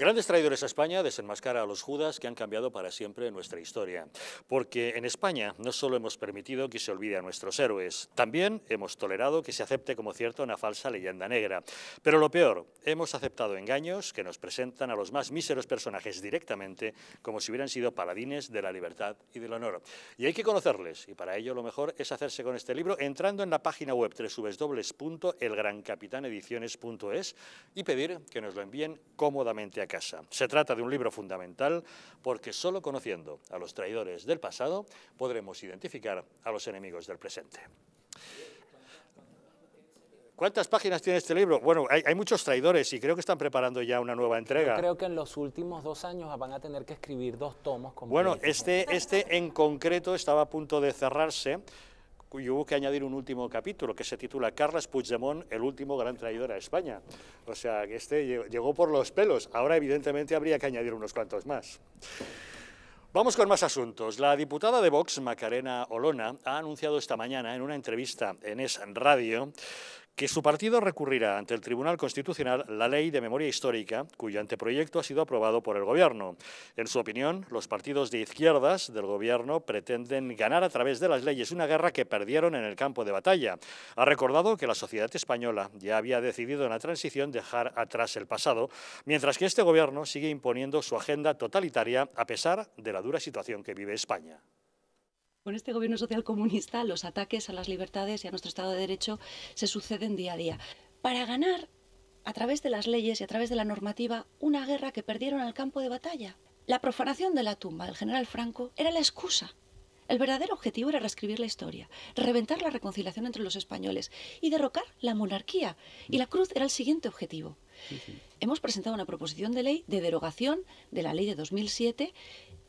Grandes traidores a España desenmascara a los judas que han cambiado para siempre nuestra historia. Porque en España no solo hemos permitido que se olvide a nuestros héroes, también hemos tolerado que se acepte como cierta una falsa leyenda negra. Pero lo peor, hemos aceptado engaños que nos presentan a los más míseros personajes directamente como si hubieran sido paladines de la libertad y del honor. Y hay que conocerles, y para ello lo mejor es hacerse con este libro entrando en la página web www.elgrancapitanediciones.es y pedir que nos lo envíen cómodamente a se trata de un libro fundamental porque solo conociendo a los traidores del pasado podremos identificar a los enemigos del presente. ¿Cuántas páginas tiene este libro? Bueno, hay, muchos traidores y creo que están preparando ya una nueva entrega. creo que en los últimos dos años van a tener que escribir dos tomos. Bueno, este. este, este en concreto estaba a punto de cerrarse y hubo que añadir un último capítulo que se titula Carles Puigdemont, el último gran traidor a España. O sea, que este llegó por los pelos. Ahora, evidentemente, habría que añadir unos cuantos más. Vamos con más asuntos. La diputada de Vox, Macarena Olona, ha anunciado esta mañana en una entrevista en Es Radio que su partido recurrirá ante el Tribunal Constitucional la Ley de Memoria Histórica, cuyo anteproyecto ha sido aprobado por el Gobierno. En su opinión, los partidos de izquierdas del Gobierno pretenden ganar a través de las leyes una guerra que perdieron en el campo de batalla. Ha recordado que la sociedad española ya había decidido en la transición dejar atrás el pasado, mientras que este Gobierno sigue imponiendo su agenda totalitaria a pesar de la dura situación que vive España. Con este gobierno social comunista los ataques a las libertades y a nuestro Estado de Derecho se suceden día a día. Para ganar, a través de las leyes y a través de la normativa, una guerra que perdieron al campo de batalla. La profanación de la tumba del general Franco era la excusa. El verdadero objetivo era reescribir la historia, reventar la reconciliación entre los españoles y derrocar la monarquía. Y la cruz era el siguiente objetivo. Hemos presentado una proposición de ley de derogación de la ley de 2007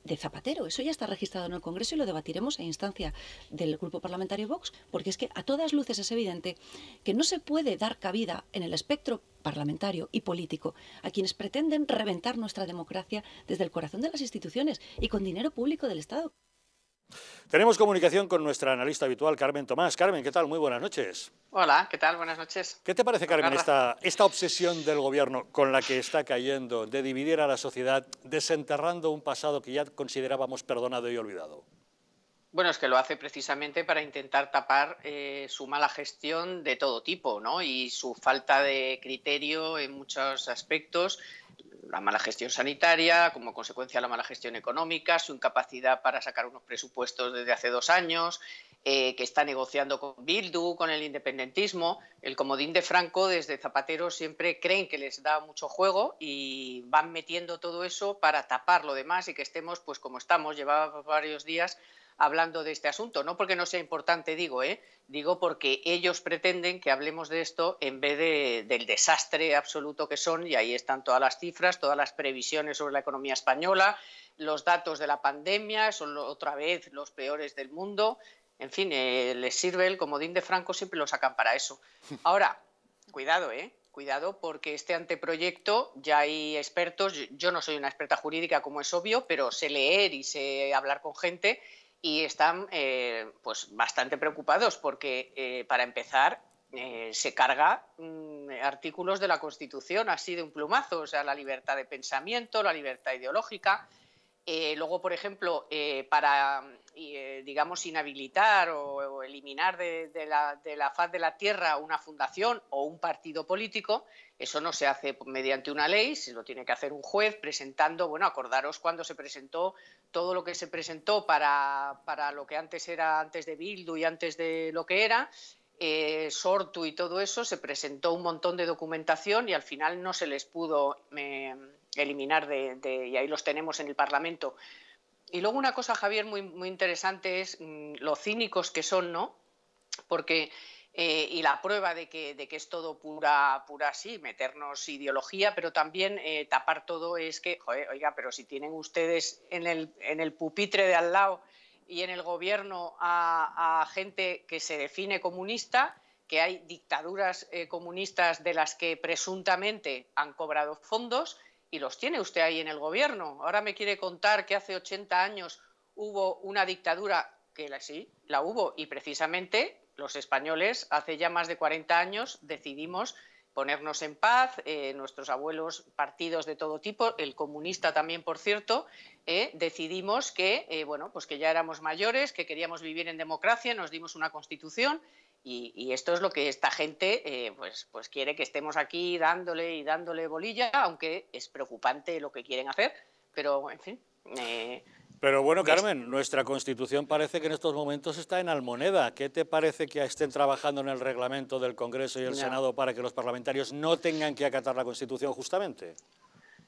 de Zapatero. Eso ya está registrado en el Congreso y lo debatiremos a instancia del Grupo Parlamentario Vox, porque es que a todas luces es evidente que no se puede dar cabida en el espectro parlamentario y político a quienes pretenden reventar nuestra democracia desde el corazón de las instituciones y con dinero público del Estado. Tenemos comunicación con nuestra analista habitual, Carmen Tomás. Carmen, ¿qué tal? Muy buenas noches. Hola, ¿qué tal? Buenas noches. ¿Qué te parece, Carmen, esta, obsesión del gobierno con la que está cayendo de dividir a la sociedad, desenterrando un pasado que ya considerábamos perdonado y olvidado? Bueno, es que lo hace precisamente para intentar tapar eh, su mala gestión de todo tipo, ¿no? Y su falta de criterio en muchos aspectos la mala gestión sanitaria, como consecuencia de la mala gestión económica, su incapacidad para sacar unos presupuestos desde hace dos años, eh, que está negociando con Bildu, con el independentismo. El comodín de Franco desde Zapatero siempre creen que les da mucho juego y van metiendo todo eso para tapar lo demás y que estemos pues como estamos. Llevaba varios días hablando de este asunto. No porque no sea importante, digo, ¿eh? digo porque ellos pretenden que hablemos de esto en vez del desastre absoluto que son, y ahí están todas las cifras, todas las previsiones sobre la economía española, los datos de la pandemia, son otra vez los peores del mundo. En fin, eh, les sirve el comodín de Franco, siempre lo sacan para eso. Ahora, cuidado, ¿eh? cuidado porque este anteproyecto ya hay expertos, yo no soy una experta jurídica como es obvio, pero sé leer y sé hablar con gente y están eh, pues bastante preocupados porque, eh, para empezar, eh, se carga mm, artículos de la Constitución así de un plumazo, o sea, la libertad de pensamiento, la libertad ideológica, eh, luego, por ejemplo, eh, para, mm, eh, digamos, inhabilitar o, eliminar de, la, faz de la tierra una fundación o un partido político, eso no se hace mediante una ley, se lo tiene que hacer un juez presentando, bueno, acordaros cuando se presentó todo lo que se presentó para, lo que antes era antes de Bildu y antes de lo que era, Sortu y todo eso, se presentó un montón de documentación y al final no se les pudo eliminar de, y ahí los tenemos en el Parlamento. Y luego una cosa, Javier, muy, interesante es mm, lo cínicos que son, ¿no? Porque, eh, y la prueba de que, de que, es todo pura, pura, sí, meternos ideología, pero también eh, tapar todo es que, oiga, pero si tienen ustedes en el, en el pupitre de al lado y en el gobierno a, gente que se define comunista, que hay dictaduras eh, comunistas de las que presuntamente han cobrado fondos, y los tiene usted ahí en el gobierno. Ahora me quiere contar que hace 80 años hubo una dictadura, que la, sí, la hubo, y precisamente los españoles hace ya más de 40 años decidimos ponernos en paz, eh, nuestros abuelos partidos de todo tipo, el comunista también, por cierto, eh, decidimos que, eh, bueno, pues que ya éramos mayores, que queríamos vivir en democracia, nos dimos una constitución y, esto es lo que esta gente eh, pues, pues, quiere que estemos aquí dándole y dándole bolilla, aunque es preocupante lo que quieren hacer, pero en fin. Eh, pero bueno, Carmen, nuestra Constitución parece que en estos momentos está en almoneda. ¿Qué te parece que estén trabajando en el reglamento del Congreso y el Senado para que los parlamentarios no tengan que acatar la Constitución justamente?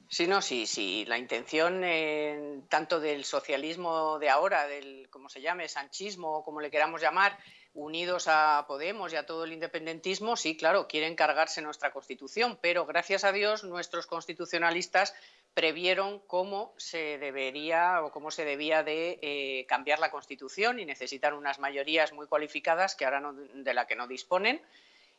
Sí, no, sí, sí. La intención eh, tanto del socialismo de ahora, del, como se llame, sanchismo, como le queramos llamar, unidos a Podemos y a todo el independentismo, sí, claro, quieren cargarse nuestra Constitución, pero gracias a Dios nuestros constitucionalistas previeron cómo se debería o cómo se debía de eh, cambiar la Constitución y necesitar unas mayorías muy cualificadas que ahora de la que no disponen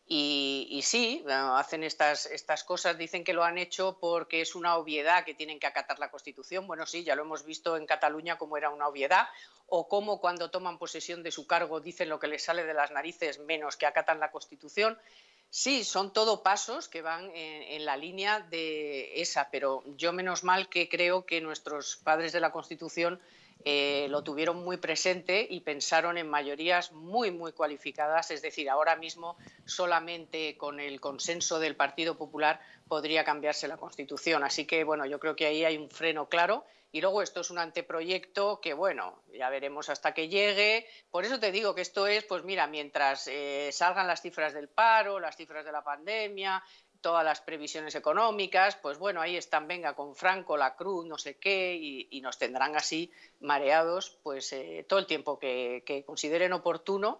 y, sí, hacen estas, cosas, dicen que lo han hecho porque es una obviedad que tienen que acatar la Constitución. Bueno, sí, ya lo hemos visto en Cataluña como era una obviedad, o cómo cuando toman posesión de su cargo dicen lo que les sale de las narices menos que acatan la Constitución. Sí, son todo pasos que van en la línea de esa, pero yo menos mal que creo que nuestros padres de la Constitución eh, lo tuvieron muy presente y pensaron en mayorías muy, muy cualificadas. Es decir, ahora mismo solamente con el consenso del Partido Popular podría cambiarse la Constitución. Así que, bueno, yo creo que ahí hay un freno claro. Y luego esto es un anteproyecto que, bueno, ya veremos hasta que llegue. Por eso te digo que esto es, pues mira, mientras eh, salgan las cifras del paro, las cifras de la pandemia, todas las previsiones económicas, pues bueno, ahí están, venga, con Franco, la Cruz, no sé qué, y, nos tendrán así mareados pues eh, todo el tiempo que consideren oportuno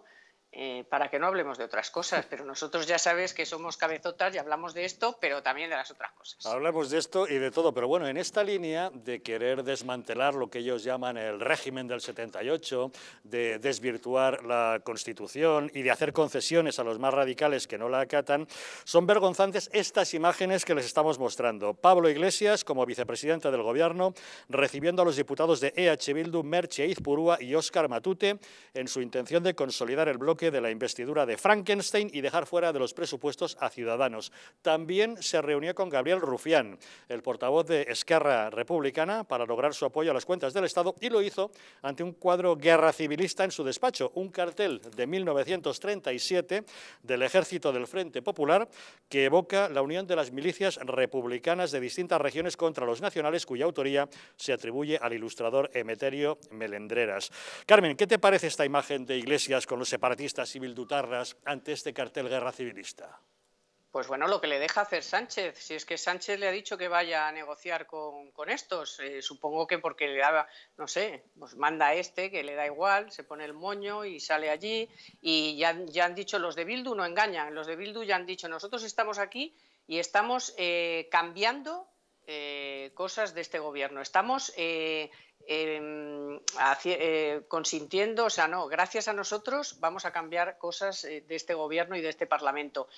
eh, para que no hablemos de otras cosas, pero nosotros ya sabes que somos cabezotas y hablamos de esto, pero también de las otras cosas. Hablamos de esto y de todo, pero bueno, en esta línea de querer desmantelar lo que ellos llaman el régimen del 78, de desvirtuar la Constitución y de hacer concesiones a los más radicales que no la acatan, son vergonzantes estas imágenes que les estamos mostrando. Pablo Iglesias, como vicepresidente del Gobierno, recibiendo a los diputados de EH Bildu, Merche Izpurúa y Óscar Matute en su intención de consolidar el bloque de la investidura de Frankenstein y dejar fuera de los presupuestos a Ciudadanos. También se reunió con Gabriel Rufián, el portavoz de Esquerra Republicana, para lograr su apoyo a las cuentas del Estado y lo hizo ante un cuadro guerra civilista en su despacho, un cartel de 1937 del Ejército del Frente Popular que evoca la unión de las milicias republicanas de distintas regiones contra los nacionales cuya autoría se atribuye al ilustrador Emeterio Melendreras. Carmen, ¿qué te parece esta imagen de Iglesias con los separatistas? socialistas y ante este cartel guerra civilista? Pues bueno, lo que le deja hacer Sánchez, si es que Sánchez le ha dicho que vaya a negociar con, estos, eh, supongo que porque le da, no sé, pues manda a este que le da igual, se pone el moño y sale allí y ya, ya han dicho los de Bildu no engañan, los de Bildu ya han dicho nosotros estamos aquí y estamos eh, cambiando eh, cosas de este gobierno, estamos Em, eh, consintiendo, o sea, no, gracias a nosotros vamos a cambiar cosas eh, de este gobierno y de este Parlamento.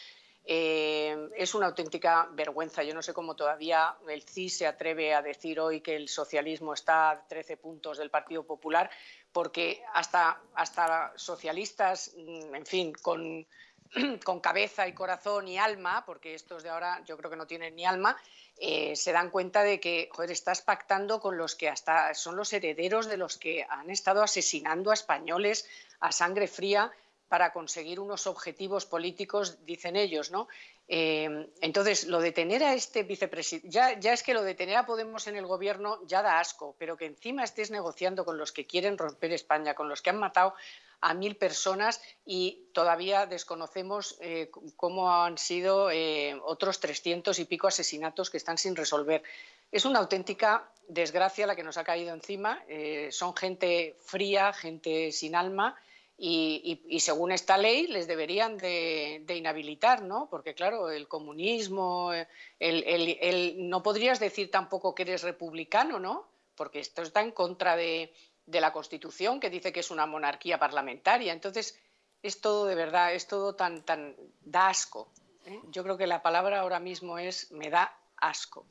Em, es una auténtica vergüenza. Yo no sé cómo todavía el CIS se atreve a decir hoy que el socialismo está a 13 puntos del Partido Popular, porque hasta, hasta socialistas, mm, en fin, con con cabeza y corazón y alma, porque estos de ahora yo creo que no tienen ni alma, eh, se dan cuenta de que, joder, estás pactando con los que hasta son los herederos de los que han estado asesinando a españoles a sangre fría para conseguir unos objetivos políticos, dicen ellos, ¿no? Em, entonces, lo de tener a este vicepresidente, ya, ya, es que lo de tener a Podemos en el gobierno ya da asco, pero que encima estés negociando con los que quieren romper España, con los que han matado a mil personas y todavía desconocemos eh, cómo han sido eh, otros 300 y pico asesinatos que están sin resolver. Es una auténtica desgracia la que nos ha caído encima. Eh, son gente fría, gente sin alma. Y, según esta ley les deberían de, inhabilitar, ¿no? Porque claro, el comunismo, el, no podrías decir tampoco que eres republicano, ¿no? Porque esto está en contra de, de la Constitución, que dice que es una monarquía parlamentaria. Entonces, es todo de verdad, es todo tan, tan, da asco. ¿eh? Yo creo que la palabra ahora mismo es me da asco.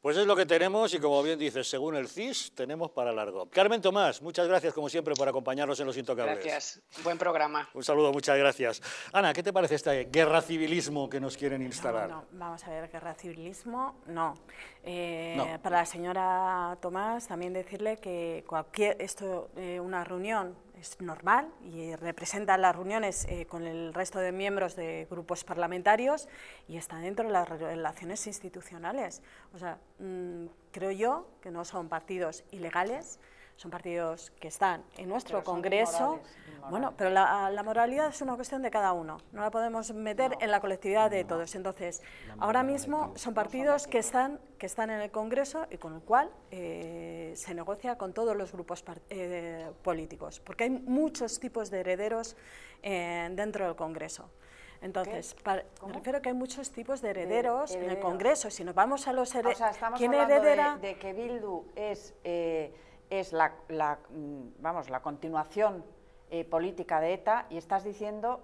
Pues es lo que tenemos y como bien dices, según el CIS, tenemos para largo. Carmen Tomás, muchas gracias como siempre por acompañarnos en Los Intocables. Gracias, buen programa. Un saludo, muchas gracias. Ana, ¿qué te parece esta guerra civilismo que nos quieren instalar? No, vamos a ver, guerra civilismo, eh, no. Para la señora Tomás, también decirle que cualquier, esto, eh, una reunión es normal y representa las reuniones eh, con el resto de miembros de grupos parlamentarios y está dentro de las relaciones institucionales. O sea, mm, creo yo que no son partidos ilegales, son partidos que están en nuestro Congreso. bueno, pero la, moralidad es una cuestión de cada uno, no la podemos meter en la colectividad de todos. Entonces, ahora mismo son partidos que están, que están en el Congreso y con el cual eh, se negocia con todos los grupos eh, políticos, porque hay muchos tipos de herederos eh, dentro del Congreso. Entonces, me refiero que hay muchos tipos de herederos, en el Congreso. Si nos vamos a los ah, herederos... heredera? De, que Bildu es es la, mm, vamos, la continuación eh, política de ETA y estás diciendo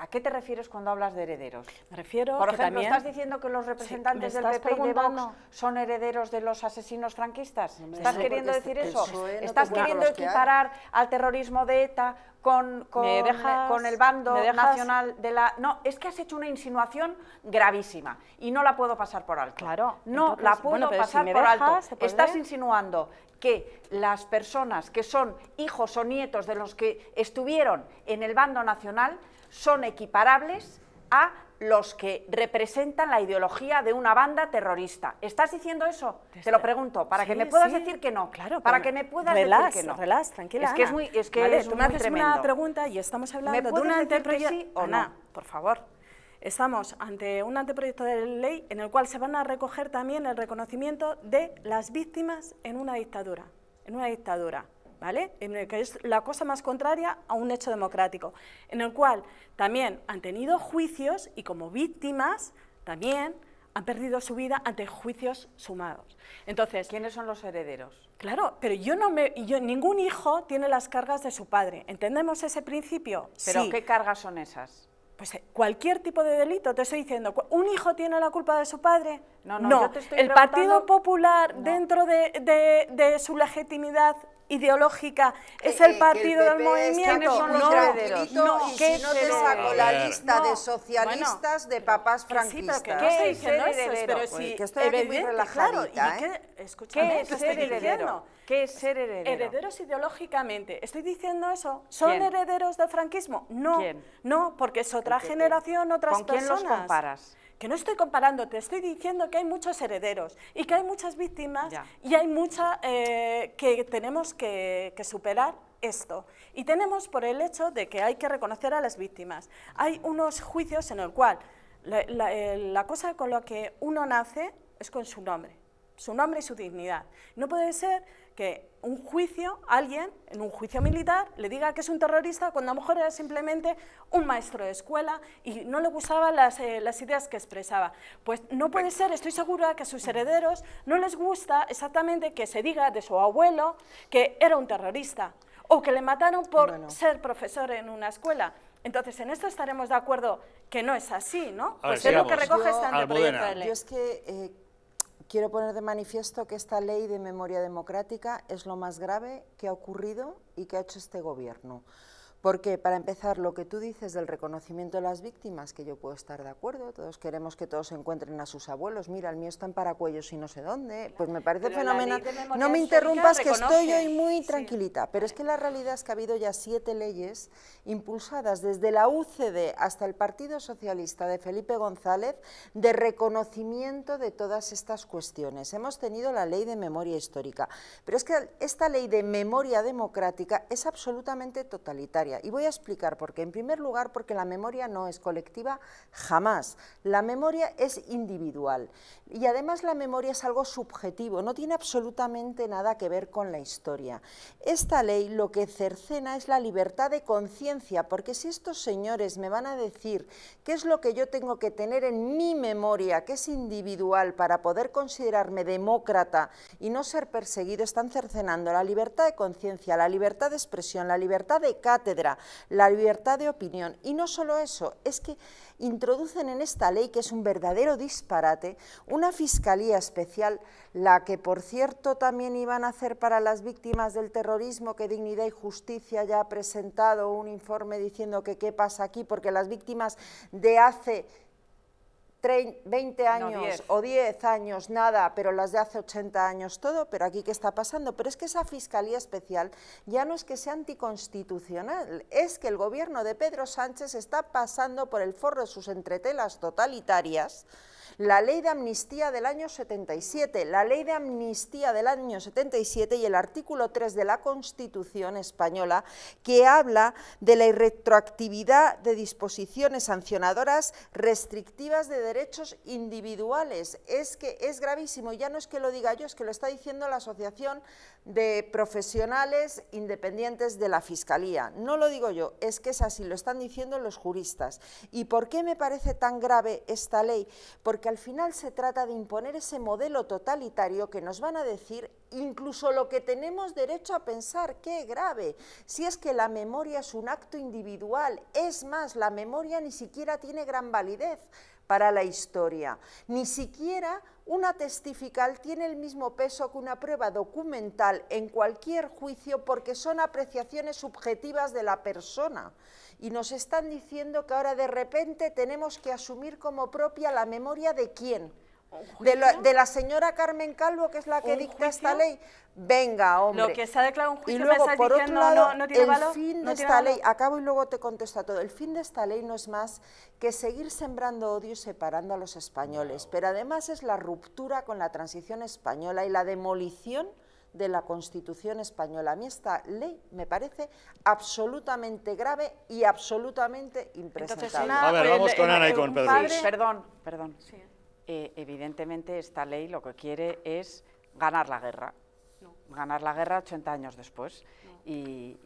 ¿A qué te refieres cuando hablas de herederos? Me refiero Por ejemplo, ¿estás diciendo que los representantes del PP de Vox son herederos de los asesinos franquistas? ¿Estás queriendo decir eso? ¿Estás queriendo equiparar al terrorismo de ETA con, con, el bando nacional de la... No, es que has hecho una insinuación gravísima y no la puedo pasar por alto. Claro. No la puedo pasar por alto. Estás insinuando que las personas que son hijos o nietos de los que estuvieron en el bando nacional son equiparables a los que representan la ideología de una banda terrorista. ¿Estás diciendo eso? Te lo pregunto, para que me puedas decir que no. Claro, para que me puedas decir que no. relás, tranquila. Es que es muy, es que me haces una pregunta y estamos hablando de una interpretación. o no? por favor. Estamos ante un anteproyecto de ley en el cual se van a recoger también el reconocimiento de las víctimas en una dictadura, en una dictadura, ¿vale? En el que es la cosa más contraria a un hecho democrático, en el cual también han tenido juicios y como víctimas también han perdido su vida ante juicios sumados. Entonces, ¿quiénes son los herederos? Claro, pero yo no me, yo, ningún hijo tiene las cargas de su padre. ¿Entendemos ese principio? Pero ¿qué cargas son esas? Pues eh, cualquier tipo de delito, te estoy diciendo, ¿un hijo tiene la culpa de su padre? No, no, te estoy el Partido Popular, dentro de su legitimidad, ideológica, eh, es eh, el partido del movimiento. no, y si no te saco la lista de socialistas de papás franquistas. ¿Qué es ser heredero? Pues que estoy aquí muy relajadita, ¿eh? ¿Qué es ser heredero? ¿Qué es ser heredero? Herederos ideológicamente. Estoy diciendo eso. ¿Son herederos del franquismo? No, no, porque es otra generación, otras personas. ¿Con quién los comparas? que no estoy comparando, te estoy diciendo que hay muchos herederos y que hay muchas víctimas y hay mucha eh, que tenemos que, superar esto. Y tenemos por el hecho de que hay que reconocer a las víctimas. Hay unos juicios en el cual la, la, eh, cosa con la que uno nace es con su nombre, su nombre y su dignidad. No puede ser que un juicio, alguien en un juicio militar le diga que es un terrorista cuando a lo mejor era simplemente un maestro de escuela y no le gustaban las, eh, las ideas que expresaba. Pues no puede ser, estoy segura que a sus herederos no les gusta exactamente que se diga de su abuelo que era un terrorista o que le mataron por ser profesor en una escuela. Entonces, en esto estaremos de acuerdo que no es así, ¿no? es lo que recoge este anteproyecto de Quiero poner de manifiesto que esta ley de memoria democrática es lo más grave que ha ocurrido y que ha hecho este Gobierno. Porque, para empezar, lo que tú dices del reconocimiento de las víctimas, que yo puedo estar de acuerdo, todos queremos que todos encuentren a sus abuelos, mira, el mío está en Paracuellos y no sé dónde, pues me parece fenomenal. No me interrumpas, que estoy hoy muy tranquilita, pero es que la realidad es que ha habido ya siete leyes impulsadas desde la UCD hasta el Partido Socialista de Felipe González de reconocimiento de todas estas cuestiones. Hemos tenido la ley de memoria histórica, pero es que esta ley de memoria democrática es absolutamente totalitaria y voy a explicar por qué. En primer lugar, porque la memoria no es colectiva jamás. La memoria es individual. Y además la memoria es algo subjetivo, no tiene absolutamente nada que ver con la historia. Esta ley lo que cercena es la libertad de conciencia, porque si estos señores me van a decir qué es lo que yo tengo que tener en mi memoria, que es individual, para poder considerarme demócrata y no ser perseguido, están cercenando la libertad de conciencia, la libertad de expresión, la libertad de cátedra, la libertad de opinión. Y no solo eso, es que introducen en esta ley, que es un verdadero disparate, una fiscalía especial, la que por cierto también iban a hacer para las víctimas del terrorismo, que Dignidad y Justicia ya ha presentado un informe diciendo que qué pasa aquí, porque las víctimas de hace 20 años o 10 años, nada, pero las de hace 80 años todo, pero aquí qué está pasando. Pero es que esa Fiscalía Especial ya no es que sea anticonstitucional, es que el gobierno de Pedro Sánchez está pasando por el forro de sus entretelas totalitarias la ley de amnistía del año 77, la ley de amnistía del año 77 y el artículo 3 de la Constitución española que habla de la irretroactividad de disposiciones sancionadoras restrictivas de derechos individuales. Es que es gravísimo, ya no es que lo diga yo, es que lo está diciendo la Asociación de profesionales independientes de la Fiscalía. No lo digo yo, es que es así, lo están diciendo los juristas. ¿Y por qué me parece tan grave esta ley? Porque al final se trata de imponer ese modelo totalitario que nos van a decir incluso lo que tenemos derecho a pensar, qué grave, si es que la memoria es un acto individual, es más, la memoria ni siquiera tiene gran validez para la historia. Ni siquiera una testifical tiene el mismo peso que una prueba documental en cualquier juicio porque son apreciaciones subjetivas de la persona. Y nos están diciendo que ahora de repente tenemos que asumir como propia la memoria de quién, de la, señora Carmen Calvo, que es la que dicta esta ley. Venga, hombre. Lo que se ha declarado un juicio, y luego, por otro lado, no, el fin de esta ley, acabo y luego te contesto todo, el fin de esta ley no es más que seguir sembrando odio y separando a los españoles, pero además es la ruptura con la transición española y la demolición de la Constitución española. A mí esta ley me parece absolutamente grave y absolutamente impresentable. a ver, vamos con Ana y con Pedro. perdón, perdón. Eh, evidentemente esta ley lo que quiere es ganar la guerra, ganar la guerra 80 años después. Y,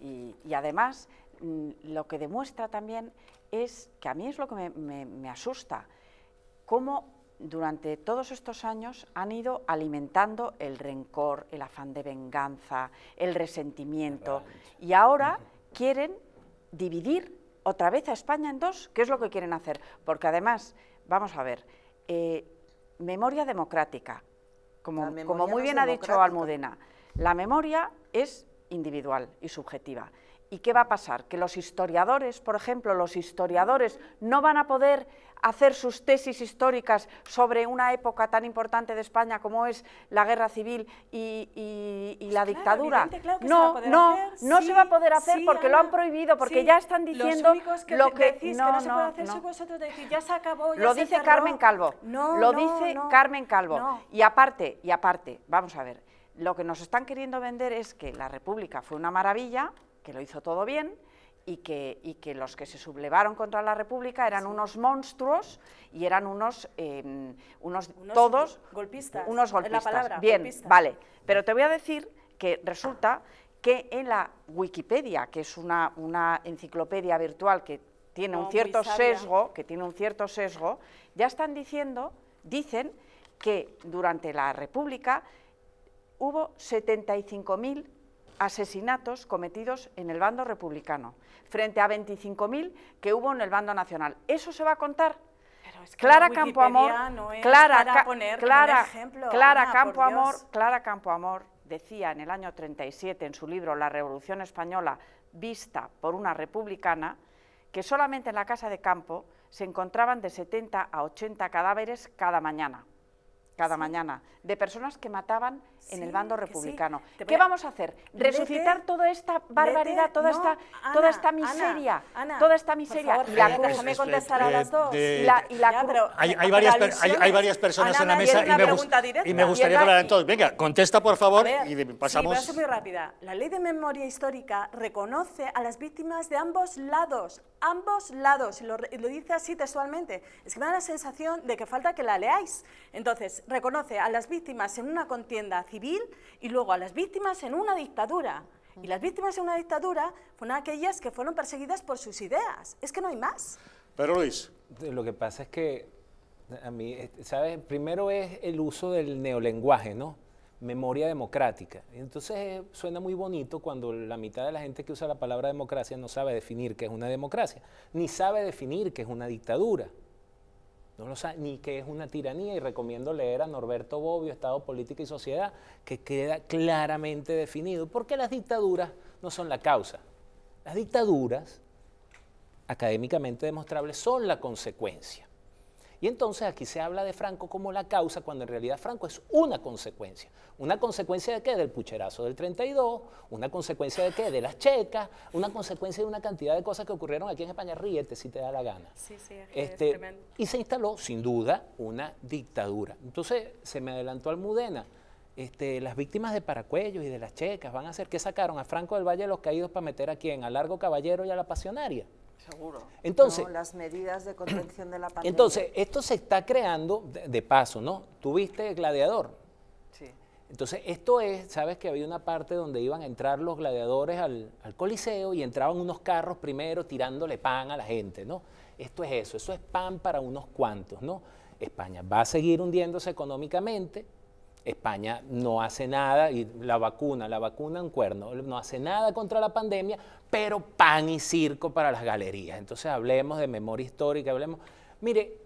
además mm, lo que demuestra también es, que a mí es lo que me, asusta, cómo durante todos estos años han ido alimentando el rencor, el afán de venganza, el resentimiento y ahora quieren dividir otra vez a España en dos, ¿Qué es lo que quieren hacer, porque además, vamos a ver, eh, memoria democrática, como, como muy bien ha dicho Almudena, la memoria es individual y subjetiva. ¿Y qué va a pasar? Que los historiadores, por ejemplo, los historiadores no van a poder hacer sus tesis históricas sobre una época tan importante de España como es la guerra civil y, pues la dictadura. no, no, no se va a poder hacer porque lo han prohibido, porque ya están diciendo que lo que, decís que no, se puede hacer vosotros ya se acabó. lo dice Carmen Calvo. lo dice Carmen Calvo. Y aparte, y aparte, vamos a ver, lo que nos están queriendo vender es que la República fue una maravilla, que lo hizo todo bien, y que, y que los que se sublevaron contra la República eran unos monstruos y eran unos, em, unos, todos... Golpistas. Unos golpistas. Bien, vale. Pero te voy a decir que resulta que en la Wikipedia, que es una, enciclopedia virtual que tiene un cierto sesgo, que tiene un cierto sesgo, ya están diciendo, dicen que durante la República hubo 75.000 asesinatos cometidos en el bando republicano, frente a 25.000 que hubo en el bando nacional. ¿Eso se va a contar? Pero es Clara Campoamor, Clara, Clara Clara Campoamor decía en el año 37 en su libro La Revolución Española vista por una republicana que solamente en la casa de campo se encontraban de 70 a 80 cadáveres cada mañana cada mañana de personas que mataban en el bando republicano. ¿Qué vamos a hacer? ¿Resucitar toda esta barbaridad, toda, esta, toda esta miseria? toda esta miseria. contestar a las dos. hay, varias, hay, varias personas en la mesa y me, me, gustaría hablar entonces. Venga, contesta por favor y pasamos. La ley de memoria histórica reconoce a las víctimas de ambos lados, ambos lados, y lo, lo dice así textualmente. Es que me da la sensación de que falta que la leáis. Entonces, reconoce a las víctimas en una contienda civil y luego a las víctimas en una dictadura. Y las víctimas en una dictadura fueron aquellas que fueron perseguidas por sus ideas. Es que no hay más. Pero Luis. Lo que pasa es que, a mí, eh, ¿sabes? Primero es el uso del neolenguaje, ¿no? Memoria democrática. Entonces eh, suena muy bonito cuando la mitad de la gente que usa la palabra democracia no sabe definir qué es una democracia, ni sabe definir qué es una dictadura no lo sabe ni qué es una tiranía y recomiendo leer a Norberto Bobbio, Estado, Política y Sociedad, que queda claramente definido, porque las dictaduras no son la causa. Las dictaduras, académicamente demostrables, son la consecuencia. Y entonces aquí se habla de Franco como la causa, cuando en realidad Franco es una consecuencia. ¿Una consecuencia de qué? Del pucherazo del 32, una consecuencia de qué? De las checas, una consecuencia de una cantidad de cosas que ocurrieron aquí en España. Ríete si te da la gana. Sí, sí, este, tremendo. Y se instaló, sin duda, una dictadura. Entonces se me adelantó Almudena. Este, las víctimas de Paracuellos y de las checas van a ser, ¿qué sacaron a Franco del Valle de los Caídos para meter a quién? A Largo Caballero y a la Pasionaria. Seguro. Entonces, las medidas de la Entonces, esto se está creando de, paso, ¿no? Tuviste gladiador. Sí. Entonces, esto es, sabes que había una parte donde iban a entrar los gladiadores al, al coliseo y entraban unos carros primero tirándole pan a la gente, ¿no? Esto es eso, eso es pan para unos cuantos, ¿no? España va a seguir hundiéndose económicamente, España no hace nada, y la vacuna, la vacuna en cuerno, no hace nada contra la pandemia, pero pan y circo para las galerías. Entonces hablemos de memoria histórica, hablemos... Mire,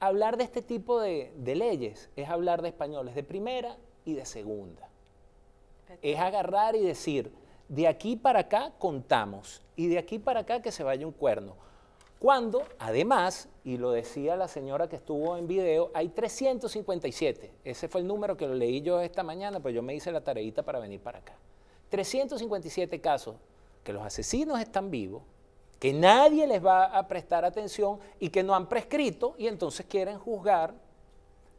hablar de este tipo de, leyes es hablar de españoles de primera y de segunda. Es agarrar y decir, de aquí para acá contamos y de aquí para acá que se vaya un cuerno. Cuando, además, y lo decía la señora que estuvo en video, hay 357. Ese fue el número que lo leí yo esta mañana, pues yo me hice la tareita para venir para acá. 357 casos que los asesinos están vivos, que nadie les va a prestar atención y que no han prescrito y entonces quieren juzgar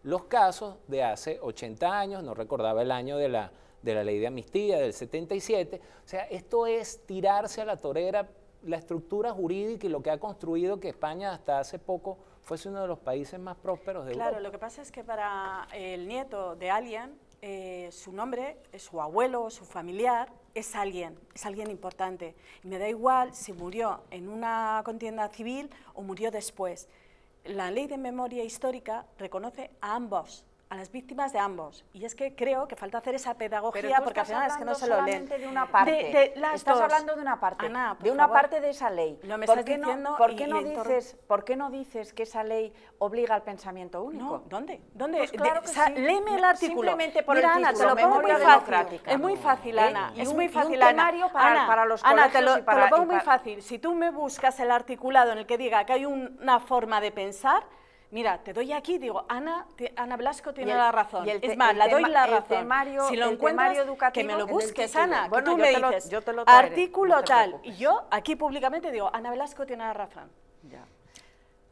los casos de hace 80 años, no recordaba el año de la, de la ley de amnistía del 77. O sea, esto es tirarse a la torera la estructura jurídica y lo que ha construido que España hasta hace poco fuese uno de los países más prósperos de claro, Claro, lo que pasa es que para el nieto de Alien, eh, su nombre, su abuelo, su familiar, es alguien, es alguien importante. me da igual si murió en una contienda civil o murió después. La ley de memoria histórica reconoce a ambos a las víctimas de ambos. Y es que creo que falta hacer esa pedagogía porque al final es que no se lo leen. De una parte. De, de estás hablando de una parte. de una parte de esa ley. No me ¿Por estás qué diciendo no, no dices, no dices que esa ley obliga al pensamiento único? ¿dónde? ¿Dónde? Pues claro que sí. el artículo. Simplemente por Mira, el Ana, te lo pongo muy fácil. Es muy fácil, ¿Eh? Ana. es muy fácil, Ana. Para, Ana, para los Ana, te lo, y para, lo pongo muy fácil. Si tú me buscas el articulado en el que diga que hay una forma de pensar mira, te doy aquí, digo, Ana, Ana Blasco tiene la razón. es más, la doy la razón. si lo encuentras, que me lo busques, Ana, tú me dices, yo artículo tal. Y yo aquí públicamente digo, Ana Blasco tiene la razón. Ya.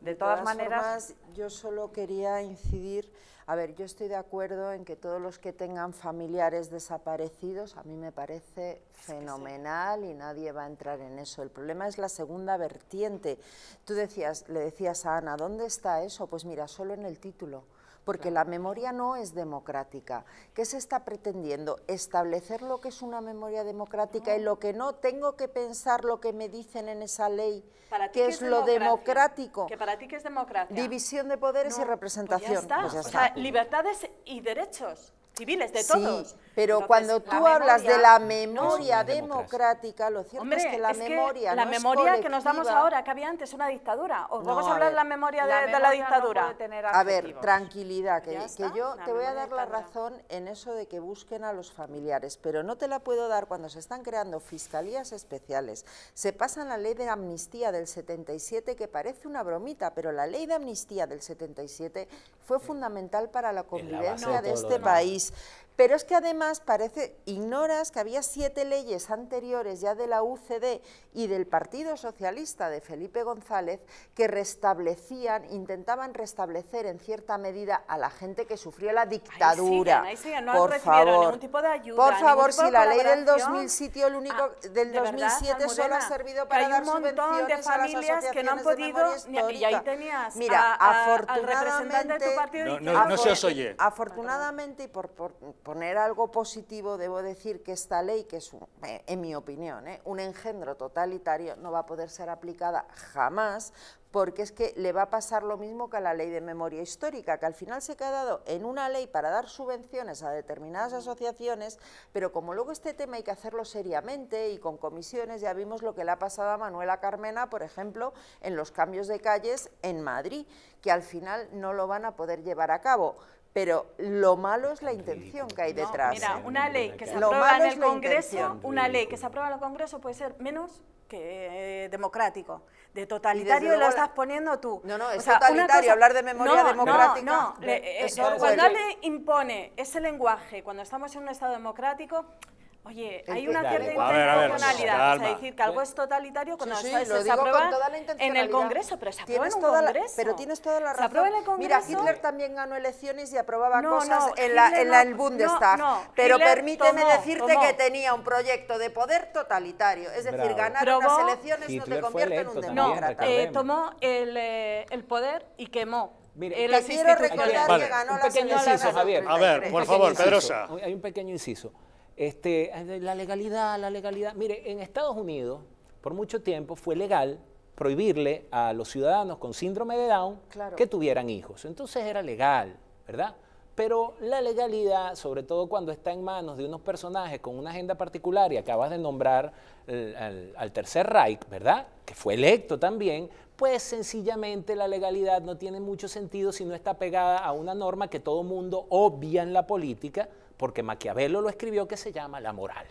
De, todas, maneras, yo solo quería incidir a ver, yo estoy de acuerdo en que todos los que tengan familiares desaparecidos, a mí me parece fenomenal y nadie va a entrar en eso. El problema es la segunda vertiente. Tú decías, le decías a Ana, ¿dónde está eso? Pues mira, solo en el título porque la memoria no es democrática. ¿Qué se está pretendiendo? ¿Establecer lo que es una memoria democrática y lo que no? ¿Tengo que pensar lo que me dicen en esa ley? que es, lo democrático? Que para ti que es democracia. División de poderes y pues representación. Pues libertades y derechos civiles de todos. Pero cuando tú hablas de la memoria democrática, lo cierto es que la memoria. Que la memoria que nos damos ahora, que había antes una dictadura. ¿O vamos a hablar de la memoria de la, dictadura. a ver, tranquilidad, que, yo te voy a dar la razón en eso de que busquen a los familiares, pero no te la puedo dar cuando se están creando fiscalías especiales. Se pasa la ley de amnistía del 77, que parece una bromita, pero la ley de amnistía del 77 fue fundamental para la convivencia de, este país. Pero es que además parece, ignoras que había siete leyes anteriores ya de la UCD y del Partido Socialista de Felipe González que restablecían, intentaban restablecer en cierta medida a la gente que sufrió la dictadura. por favor, por favor, si la ley del sitio, el único ah, del 2007 solo ha servido para dar subvenciones de familias a las que no han podido y ahí tenías Mira, afortunadamente, de tu partido no, se os oye. Afortunadamente y por poner algo positivo, debo decir que esta ley, que es, eh, en mi opinión, eh, un engendro totalitario, no va a poder ser aplicada jamás, porque es que le va a pasar lo mismo que a la ley de memoria histórica, que al final se ha quedado en una ley para dar subvenciones a determinadas asociaciones, pero como luego este tema hay que hacerlo seriamente y con comisiones, ya vimos lo que le ha pasado a Manuela Carmena, por ejemplo, en los cambios de calles en Madrid, que al final no lo van a poder llevar a cabo pero lo malo es la intención que hay detrás. mira, una ley que se aprueba en el Congreso, una ley que se aprueba en el Congreso puede ser menos que eh, democrático. De totalitario la lo estás poniendo tú. No, no, es totalitario hablar de memoria democrática. No, no, eh, cuando le impone ese lenguaje, cuando estamos en un Estado democrático, Oye, hay una cierta intencionalidad, es decir que algo es totalitario cuando sí, sí, se, aprueba en el Congreso, pero se aprueba en un Congreso. pero tienes toda la razón. Mira, Hitler también ganó elecciones y aprobaba cosas en, el Bundestag, pero permíteme decirte que tenía un proyecto de poder totalitario, es decir, ganar unas elecciones no te convierte en un demócrata. No, eh, tomó eh, el, poder y quemó Mire, eh, quiero recordar que, ganó un pequeño Javier. A ver, por favor, Pedrosa. Hay un pequeño inciso. Este, la legalidad, la legalidad. Mire, en Estados Unidos, por mucho tiempo, fue legal prohibirle a los ciudadanos con síndrome de Down que tuvieran hijos. Entonces era legal, ¿verdad? Pero la legalidad, sobre todo cuando está en manos de unos personajes con una agenda particular, y acabas de nombrar al, al, Tercer Reich, ¿verdad? Que fue electo también, pues sencillamente la legalidad no tiene mucho sentido si no está pegada a una norma que todo mundo obvia en la política, porque Maquiavelo lo escribió que se llama la moral.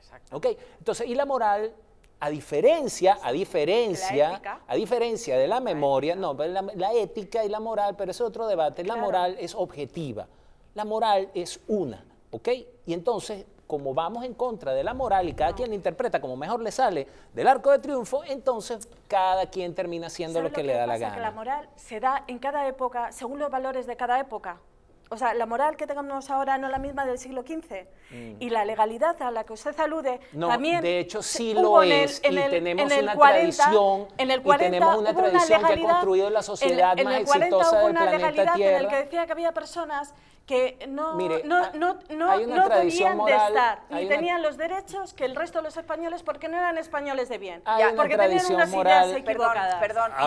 Exacto. ¿Okay? Entonces, y la moral, a diferencia, a diferencia, a diferencia de la memoria, no, la, ética y la moral, pero es otro debate, la moral es objetiva, la moral es una, ¿ok? Y entonces, como vamos en contra de la moral y cada quien la interpreta como mejor le sale del arco de triunfo, entonces cada quien termina haciendo lo que, le da la gana. Que la moral se da en cada época, según los valores de cada época. O sea, la moral que tengamos ahora no es la misma del siglo XV. Mm. Y la legalidad a la que usted alude no, también. De hecho, sí lo es. y tenemos una tradición. En el y tenemos una tradición que ha construido la sociedad en, en más el 40 exitosa hubo una legalidad En la que decía que había personas que no, no, no, debían de estar, ni tenían los derechos que el resto de los españoles porque no eran españoles de bien, porque tenían unas ideas equivocadas.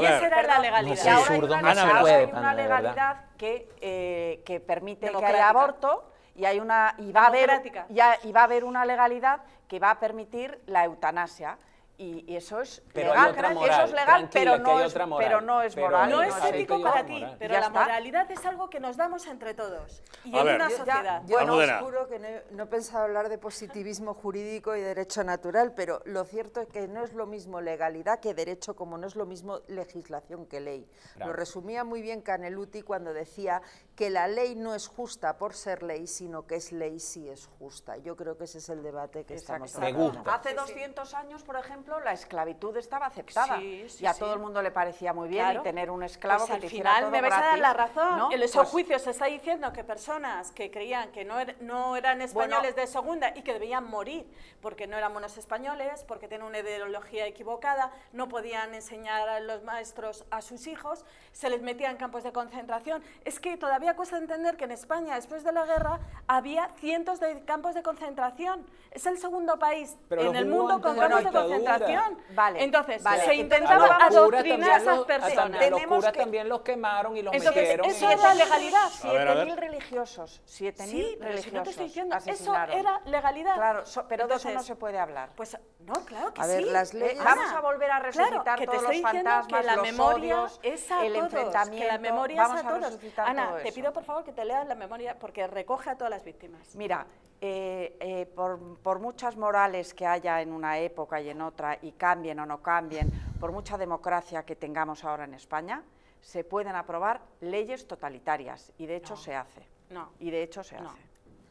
y esa era la legalidad. y ahora hay una, una legalidad eh, que, permite que haya aborto y hay una y va a haber una legalidad que va a permitir la eutanasia. Y, eso es legal, eso es legal pero, no es, pero no es moral. es ético para ti, pero la moralidad es algo que nos damos entre todos y en una sociedad. Bueno, os juro que no, he pensado hablar de positivismo jurídico y derecho natural, pero lo cierto es que no es lo mismo legalidad que derecho, como no es lo mismo legislación que ley. Lo resumía muy bien Caneluti cuando decía que la ley no es justa por ser ley, sino que es ley si es justa. Yo creo que ese es el debate que estamos teniendo. Hace 200 años, por ejemplo, la esclavitud estaba aceptada y a todo el mundo le parecía muy bien tener un esclavo pues que te hiciera todo me a dar la razón. ¿no? En esos pues juicios se está diciendo que personas que creían que no, no eran españoles de segunda y que debían morir porque no eran monos españoles, porque tenían una ideología equivocada, no podían enseñar a los maestros a sus hijos, se les metía en campos de concentración. Es que todavía cuesta entender que en España, después de la guerra, había cientos de campos de concentración. Es el segundo país en el mundo con campos de concentración. Vale, Entonces, se intentaba adoctrinar a esas personas. A los curas que... también los quemaron y los metieron. Eso y... era legalidad. 7.000 religiosos. 7.000 sí, religiosos. estoy diciendo, eso era legalidad. Claro, pero de eso no se puede hablar. Pues no, claro que sí. ver, las eh, Vamos a volver a resucitar que te todos estoy los fantasmas, que la los memoria odios, es a el todos, enfrentamiento. Que la memoria vamos es a, todos. Ana, te pido por favor que te leas la memoria porque recoge a todas las víctimas. Mira, eh, eh, por, muchas morales que haya en una época y en otra, y cambien o no cambien, por mucha democracia que tengamos ahora en España, se pueden aprobar leyes totalitarias, y de hecho se hace. No. Y de hecho se hace.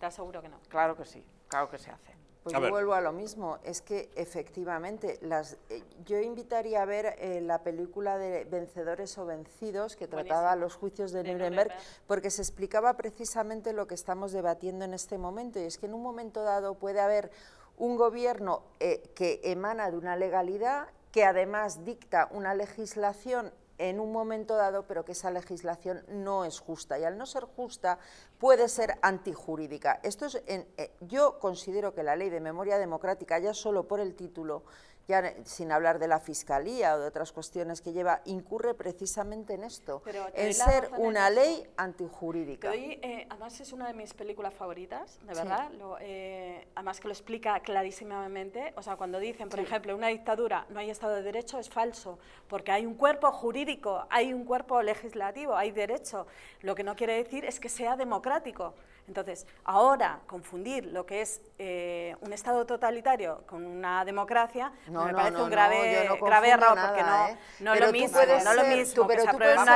Te aseguro que no. Claro que sí, claro que se hace. Pues yo vuelvo a lo mismo, es que efectivamente, las, eh, yo invitaría a ver eh, la película de Vencedores o Vencidos, que trataba los juicios de, Nuremberg, porque se explicaba precisamente lo que estamos debatiendo en este momento, y es que en un momento dado puede haber un gobierno eh, que emana de una legalidad que además dicta una legislación en un momento dado, pero que esa legislación no es justa. Y al no ser justa, puede ser antijurídica. Esto es eh, yo considero que la ley de memoria democrática, ya solo por el título, ya sin hablar de la fiscalía o de otras cuestiones que lleva, incurre precisamente en esto, en ser una ley antijurídica. Eh, además es una de mis películas favoritas, de verdad, lo, eh, además que lo explica clarísimamente, o sea, cuando dicen, por ejemplo, una dictadura no hay Estado de Derecho, es falso, porque hay un cuerpo jurídico, hay un cuerpo legislativo, hay derecho, lo que no quiere decir es que sea democrático. Entonces, ahora confundir lo que es eh, un Estado totalitario con una democracia me parece un grave, grave error, porque no ¿eh? no, lo mismo, no lo mismo. Pero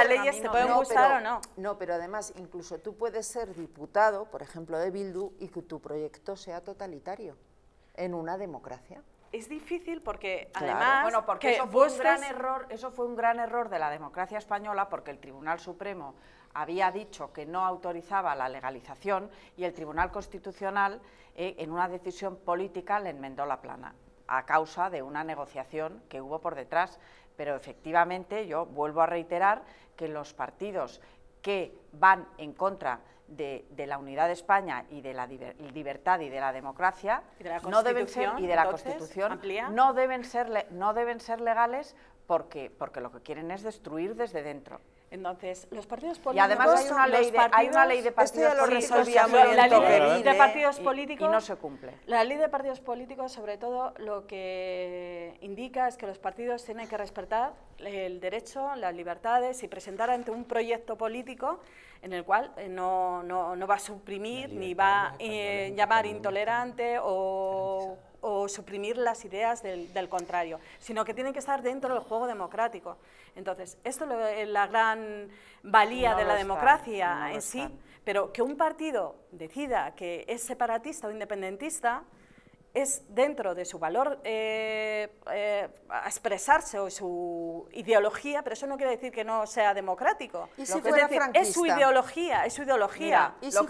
leyes, pues, te pueden gustar o no. No, pero además, incluso tú puedes ser diputado, por ejemplo, de Bildu, y que tu proyecto sea totalitario en una democracia. Es difícil porque además porque fue un gran error, eso fue un gran error de la democracia española porque el Tribunal Supremo había dicho que no autorizaba la legalización y el Tribunal Constitucional, eh, en una decisión política, le enmendó la plana a causa de una negociación que hubo por detrás. Pero efectivamente, yo vuelvo a reiterar que los partidos que van en contra de, la unidad de España y de la libertad y de la democracia ¿Y de la no ser y Constitución no deben ser legales porque lo que quieren es destruir desde dentro. Entonces, los partidos políticos... Y además hay una, ley de, partidos, políticos. de, partidos políticos... no se cumple. La ley de partidos políticos, sobre todo, lo que indica es que los partidos tienen que respetar el derecho, las libertades y presentar ante un proyecto político en el cual eh, no, no, va a suprimir ni va eh, a llamar intolerante o o suprimir las ideas del, del, contrario, sino que tienen que estar dentro del juego democrático. Entonces, esto es eh, la gran valía de la democracia en sí, pero que un partido decida que es separatista o independentista es dentro de su valor eh, eh, expresarse o su ideología, pero eso no quiere decir que no sea democrático. es, es su ideología, es su ideología. lo,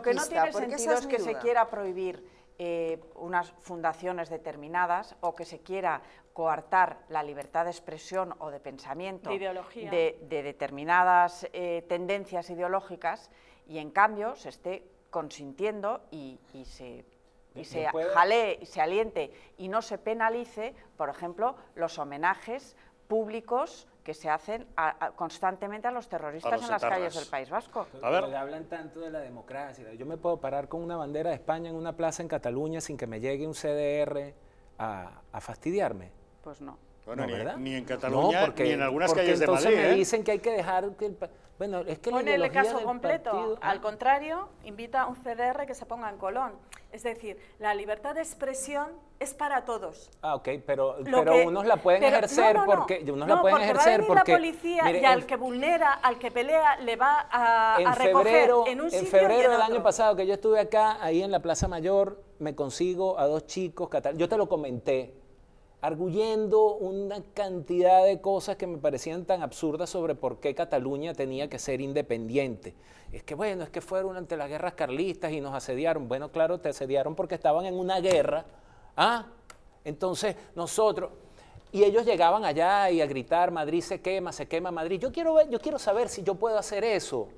que no, tiene sentido es, que se quiera prohibir unas fundaciones determinadas o que se quiera coartar la libertad de expresión o de pensamiento de, determinadas eh, tendencias ideológicas y en cambio se esté consintiendo y, se y se jalee y se aliente y no se penalice, por ejemplo, los homenajes públicos que se hacen constantemente a los terroristas en las calles del País Vasco. A ver. Hablan tanto de la democracia. Yo me puedo parar con una bandera de España en una plaza en Cataluña sin que me llegue un CDR a, fastidiarme. Pues no. ni, en Cataluña, porque, ni en algunas calles de Madrid. Entonces me ¿eh? dicen que hay que dejar que el, bueno, es que caso completo. Al contrario, invita a un CDR que se ponga en Colón. Es decir, la libertad de expresión es para todos. Ah, ok, pero, pero unos la pueden ejercer porque unos no, la pueden ejercer a porque la policía y al que vulnera, al que pelea le va a, recoger febrero, en un sitio En febrero del año pasado que yo estuve acá, ahí en la Plaza Mayor, me consigo a dos chicos, yo te lo comenté, arguyendo una cantidad de cosas que me parecían tan absurdas sobre por qué Cataluña tenía que ser independiente. Es que bueno, es que fueron ante las guerras carlistas y nos asediaron. Bueno, claro, te asediaron porque estaban en una guerra. Ah, entonces nosotros... Y ellos llegaban allá y a gritar, Madrid se quema, se quema Madrid. Yo quiero, ver, yo quiero saber si yo puedo hacer eso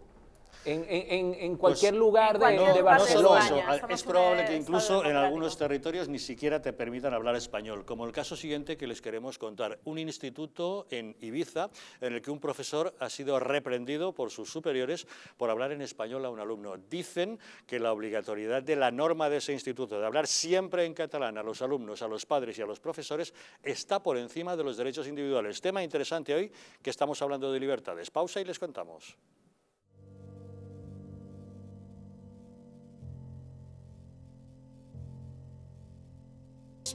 en, pues, cualquier lugar de, Barcelona. es probable que incluso en algunos territorios ni siquiera te permitan hablar español, como el caso siguiente que les queremos contar. Un instituto en Ibiza en el que un profesor ha sido reprendido por sus superiores por hablar en español a un alumno. Dicen que la obligatoriedad de la norma de ese instituto de hablar siempre en catalán a los alumnos, a los padres y a los profesores está por encima de los derechos individuales. Tema interesante hoy que estamos hablando de libertades. Pausa y les contamos.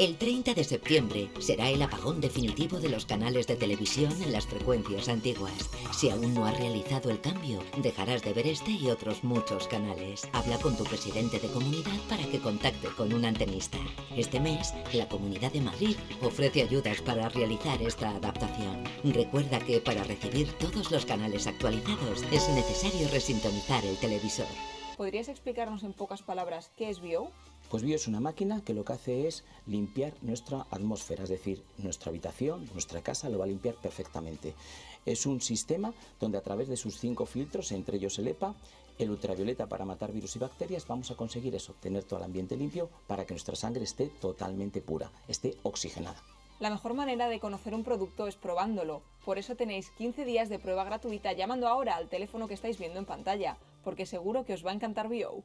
El 30 de septiembre será el apagón definitivo de los canales de televisión en las frecuencias antiguas. Si aún no has realizado el cambio, dejarás de ver este y otros muchos canales. Habla con tu presidente de comunidad para que contacte con un antenista. Este mes, la Comunidad de Madrid ofrece ayudas para realizar esta adaptación. Recuerda que para recibir todos los canales actualizados es necesario resintonizar el televisor. ¿Podrías explicarnos en pocas palabras qué es Bio? Pues Bio es una máquina que lo que hace es limpiar nuestra atmósfera, es decir, nuestra habitación, nuestra casa, lo va a limpiar perfectamente. Es un sistema donde a través de sus cinco filtros, entre ellos el EPA, el ultravioleta para matar virus y bacterias, vamos a conseguir eso, tener todo el ambiente limpio para que nuestra sangre esté totalmente pura, esté oxigenada. La mejor manera de conocer un producto es probándolo. Por eso tenéis 15 días de prueba gratuita llamando ahora al teléfono que estáis viendo en pantalla, porque seguro que os va a encantar Bio.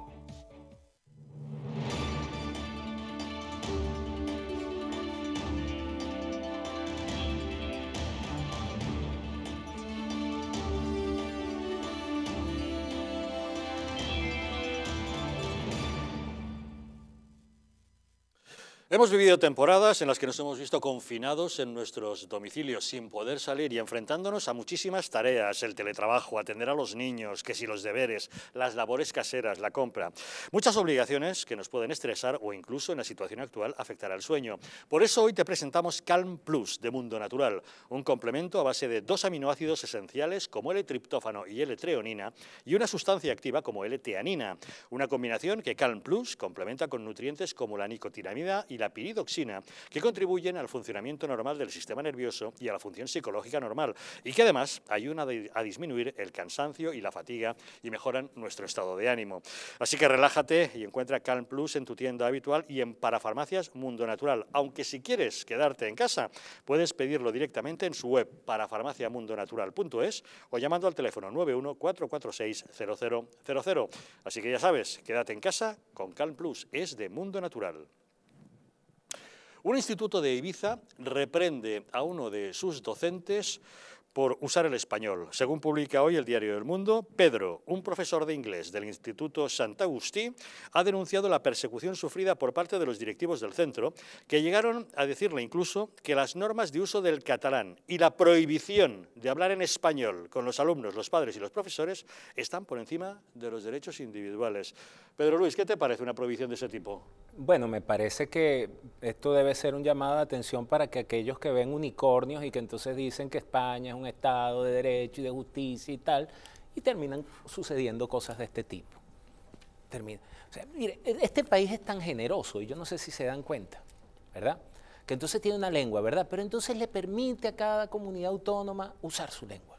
Hemos vivido temporadas en las que nos hemos visto confinados en nuestros domicilios sin poder salir y enfrentándonos a muchísimas tareas, el teletrabajo, atender a los niños, que si los deberes, las labores caseras, la compra. Muchas obligaciones que nos pueden estresar o incluso en la situación actual afectar al sueño. Por eso hoy te presentamos Calm Plus de Mundo Natural, un complemento a base de dos aminoácidos esenciales como L-triptófano y L-treonina y una sustancia activa como L-teanina, una combinación que Calm Plus complementa con nutrientes como la nicotinamida y la piridoxina, que contribuyen al funcionamiento normal del sistema nervioso y a la función psicológica normal, y que además ayudan a disminuir el cansancio y la fatiga y mejoran nuestro estado de ánimo. Así que relájate y encuentra Calm Plus en tu tienda habitual y en Parafarmacias Mundo Natural, aunque si quieres quedarte en casa, puedes pedirlo directamente en su web parafarmaciamundonatural.es o llamando al teléfono 91 Así que ya sabes, quédate en casa con Calm Plus, es de Mundo Natural. Un instituto de Ibiza reprende a uno de sus docentes por usar el español. Según publica hoy el diario del Mundo, Pedro, un profesor de inglés del Instituto Santa Agustí, ha denunciado la persecución sufrida por parte de los directivos del centro, que llegaron a decirle incluso que las normas de uso del catalán y la prohibición de hablar en español con los alumnos, los padres y los profesores están por encima de los derechos individuales. Pedro Luis, ¿qué te parece una prohibición de ese tipo? Bueno, me parece que esto debe ser un llamado de atención para que aquellos que ven unicornios y que entonces dicen que España es un un Estado de derecho y de justicia y tal, y terminan sucediendo cosas de este tipo. Termina. este país es tan generoso, y yo no sé si se dan cuenta, ¿verdad? Que entonces tiene una lengua, ¿verdad? Pero entonces le permite a cada comunidad autónoma usar su lengua.